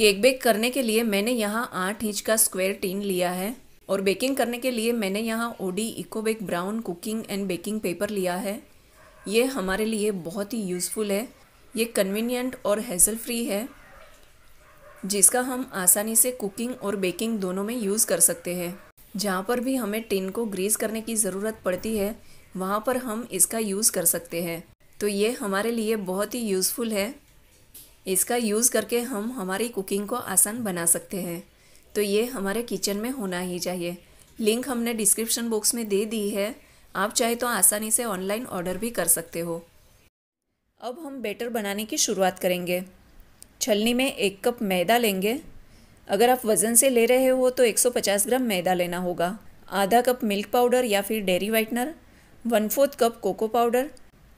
cake bake करने के लिए मैंने यहाँ आठ इंच का स्क्वायर टीन लिया है और बेकिंग करने के लिए मैंने यहाँ OD eco bake brown cooking and baking paper लिया है ये हमारे लिए बहुत ही यूज़फुल है ये कन्वीनियंट और हैसल फ्री है जिसका हम आसानी से कुकिंग और बेकिंग दोनों में यूज़ कर सकते हैं जहाँ पर भी हमें टिन को ग्रीस करने की ज़रूरत पड़ती है वहाँ पर हम इसका यूज़ कर सकते हैं तो ये हमारे लिए बहुत ही यूज़फुल है इसका यूज़ करके हम हमारी कुकिंग को आसान बना सकते हैं तो ये हमारे किचन में होना ही चाहिए लिंक हमने डिस्क्रिप्शन बॉक्स में दे दी है आप चाहे तो आसानी से ऑनलाइन ऑर्डर भी कर सकते हो अब हम बेटर बनाने की शुरुआत करेंगे छलनी में एक कप मैदा लेंगे अगर आप वज़न से ले रहे हो तो 150 ग्राम मैदा लेना होगा आधा कप मिल्क पाउडर या फिर dairy whitener one fourth cup cocoa powder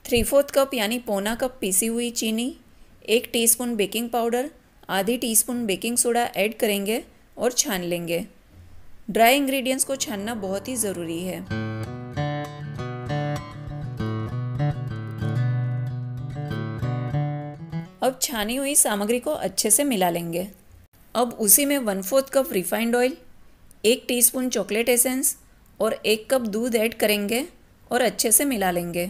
three fourth cup यानी पौना कप पीसी हुई चीनी एक टीस्पून बेकिंग पाउडर आधी टीस्पून बेकिंग सोडा ऐड करेंगे और छान लेंगे ड्राई इंग्रेडिएंट्स को छानना बहुत ही ज़रूरी है अब छानी हुई सामग्री को अच्छे से मिला लेंगे अब उसी में one fourth cup refined oil एक टीस्पून चॉकलेट एसेंस और एक कप दूध ऐड करेंगे और अच्छे से मिला लेंगे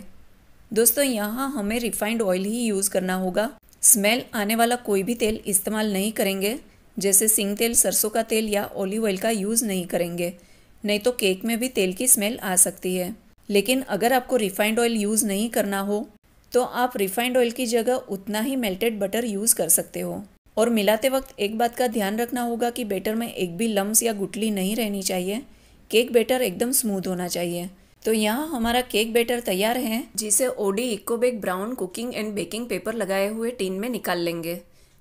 दोस्तों यहाँ हमें रिफाइंड ऑयल ही यूज़ करना होगा स्मेल आने वाला कोई भी तेल इस्तेमाल नहीं करेंगे जैसे सिंग तेल सरसों का तेल या ऑलिव ऑयल का यूज़ नहीं करेंगे नहीं तो केक में भी तेल की स्मेल आ सकती है लेकिन अगर आपको रिफाइंड ऑयल यूज़ नहीं करना हो तो आप रिफाइंड ऑयल की जगह उतना ही मेल्टेड बटर यूज़ कर सकते हो और मिलाते वक्त एक बात का ध्यान रखना होगा कि बेटर में एक भी लम्स या गुटली नहीं रहनी चाहिए केक बेटर एकदम स्मूथ होना चाहिए तो यहाँ हमारा केक बेटर तैयार है जिसे OD eco bake brown cooking and baking paper लगाए हुए टीन में निकाल लेंगे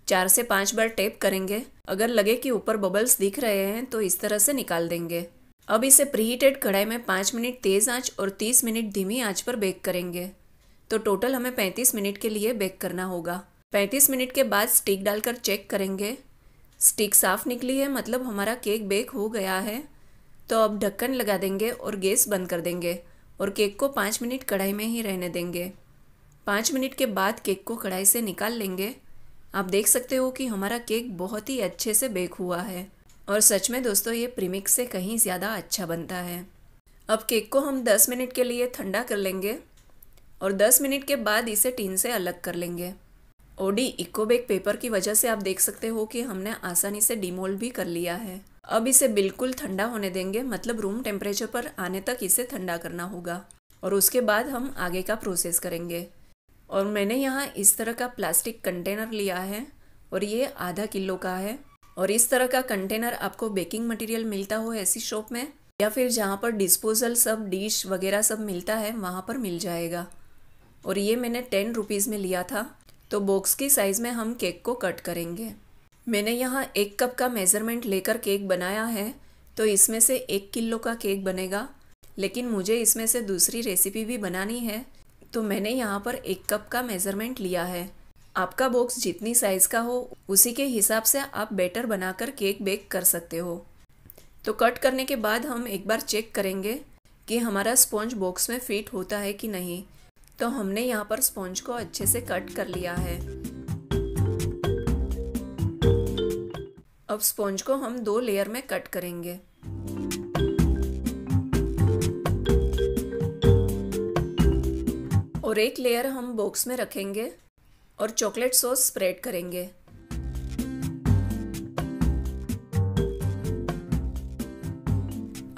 चार से पाँच बार टेप करेंगे अगर लगे कि ऊपर बबल्स दिख रहे हैं तो इस तरह से निकाल देंगे अब इसे प्रीहीटेड कढ़ाई में पाँच मिनट तेज़ आंच और तीस मिनट धीमी आंच पर बेक करेंगे तो टोटल हमें पैंतीस मिनट के लिए बेक करना होगा पैंतीस मिनट के बाद स्टिक डालकर चेक करेंगे स्टिक साफ निकली है मतलब हमारा केक बेक हो गया है तो अब ढक्कन लगा देंगे और गैस बंद कर देंगे और केक को पाँच मिनट कढ़ाई में ही रहने देंगे पाँच मिनट के बाद केक को कढ़ाई से निकाल लेंगे आप देख सकते हो कि हमारा केक बहुत ही अच्छे से बेक हुआ है और सच में दोस्तों ये प्रीमिक्स से कहीं ज़्यादा अच्छा बनता है अब केक को हम 10 मिनट के लिए ठंडा कर लेंगे और 10 मिनट के बाद इसे टीन से अलग कर लेंगे ओडी इकोबेक पेपर की वजह से आप देख सकते हो कि हमने आसानी से डिमोल्ड भी कर लिया है अब इसे बिल्कुल ठंडा होने देंगे मतलब रूम टेम्परेचर पर आने तक इसे ठंडा करना होगा और उसके बाद हम आगे का प्रोसेस करेंगे और मैंने यहाँ इस तरह का प्लास्टिक कंटेनर लिया है और ये आधा किलो का है और इस तरह का कंटेनर आपको बेकिंग मटेरियल मिलता हो ऐसी शॉप में या फिर जहाँ पर डिस्पोजल सब डिश वगैरह सब मिलता है वहाँ पर मिल जाएगा और ये मैंने टेन रुपीज़ में लिया था तो बॉक्स की साइज़ में हम केक को कट करेंगे मैंने यहाँ एक कप का मेज़रमेंट लेकर केक बनाया है तो इसमें से एक किलो का केक बनेगा लेकिन मुझे इसमें से दूसरी रेसिपी भी बनानी है तो मैंने यहाँ पर एक कप का मेज़रमेंट लिया है आपका बॉक्स जितनी साइज़ का हो उसी के हिसाब से आप बेटर बनाकर केक बेक कर सकते हो तो कट करने के बाद हम एक बार चेक करेंगे कि हमारा स्पॉन्ज बॉक्स में फिट होता है कि नहीं तो हमने यहाँ पर स्पॉन्ज को अच्छे से कट कर लिया है अब स्पंज को हम दो लेयर में कट करेंगे और एक लेयर हम बॉक्स में रखेंगे और चॉकलेट सॉस स्प्रेड करेंगे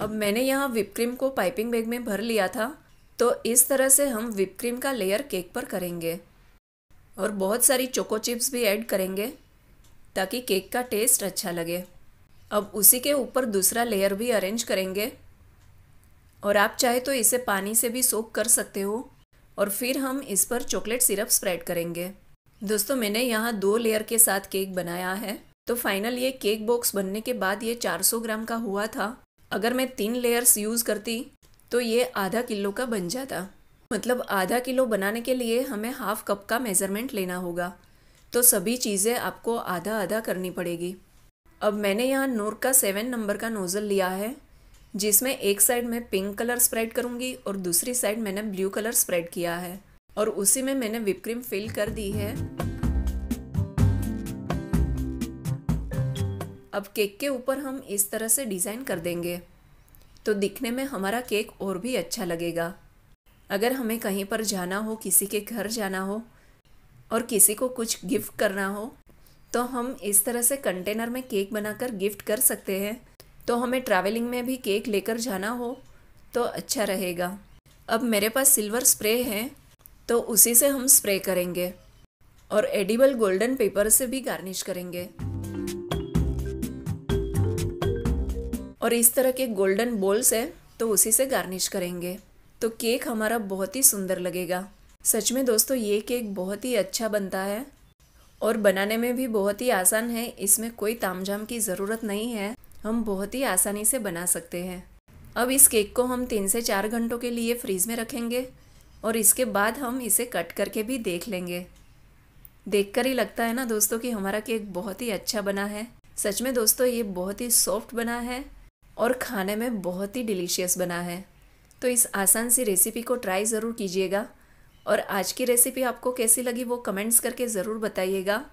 अब मैंने यहाँ विप क्रीम को पाइपिंग बैग में भर लिया था तो इस तरह से हम विप क्रीम का लेयर केक पर करेंगे और बहुत सारी चोको चिप्स भी ऐड करेंगे ताकि केक का टेस्ट अच्छा लगे अब उसी के ऊपर दूसरा लेयर भी अरेंज करेंगे और आप चाहे तो इसे पानी से भी सोख कर सकते हो और फिर हम इस पर चॉकलेट सिरप स्प्रेड करेंगे दोस्तों मैंने यहाँ दो लेयर के साथ केक बनाया है तो फाइनल ये केक बॉक्स बनने के बाद ये 400 ग्राम का हुआ था अगर मैं तीन लेयर्स यूज़ करती तो ये आधा किलो का बन जाता मतलब आधा किलो बनाने के लिए हमें हाफ कप का मेज़रमेंट लेना होगा तो सभी चीज़ें आपको आधा आधा करनी पड़ेगी अब मैंने यहाँ नोर का सेवन नंबर का नोज़ल लिया है जिसमें एक साइड मैं पिंक कलर स्प्रेड करूँगी और दूसरी साइड मैंने ब्लू कलर स्प्रेड किया है और उसी में मैंने विप क्रीम फिल कर दी है अब केक के ऊपर हम इस तरह से डिज़ाइन कर देंगे तो दिखने में हमारा केक और भी अच्छा लगेगा अगर हमें कहीं पर जाना हो किसी के घर जाना हो और किसी को कुछ गिफ्ट करना हो तो हम इस तरह से कंटेनर में केक बनाकर गिफ्ट कर सकते हैं तो हमें ट्रैवलिंग में भी केक लेकर जाना हो तो अच्छा रहेगा अब मेरे पास सिल्वर स्प्रे है तो उसी से हम स्प्रे करेंगे और एडिबल गोल्डन पेपर से भी गार्निश करेंगे और इस तरह के गोल्डन बोल्स है तो उसी से गार्निश करेंगे तो केक हमारा बहुत ही सुंदर लगेगा सच में दोस्तों ये केक बहुत ही अच्छा बनता है और बनाने में भी बहुत ही आसान है इसमें कोई तामझाम की ज़रूरत नहीं है हम बहुत ही आसानी से बना सकते हैं अब इस केक को हम तीन से चार घंटों के लिए फ्रीज़ में रखेंगे और इसके बाद हम इसे कट करके भी देख लेंगे देखकर ही लगता है ना दोस्तों कि हमारा केक बहुत ही अच्छा बना है सच में दोस्तों ये बहुत ही सॉफ्ट बना है और खाने में बहुत ही डिलीशियस बना है तो इस आसान सी रेसिपी को ट्राई ज़रूर कीजिएगा और आज की रेसिपी आपको कैसी लगी वो कमेंट्स करके ज़रूर बताइएगा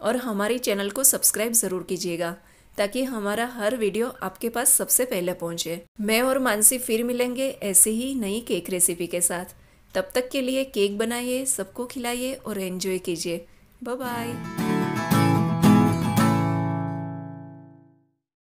और हमारे चैनल को सब्सक्राइब ज़रूर कीजिएगा ताकि हमारा हर वीडियो आपके पास सबसे पहले पहुंचे मैं और मानसी फिर मिलेंगे ऐसे ही नई केक रेसिपी के साथ तब तक के लिए केक बनाइए सबको खिलाइए और एंजॉय कीजिए बाय बाय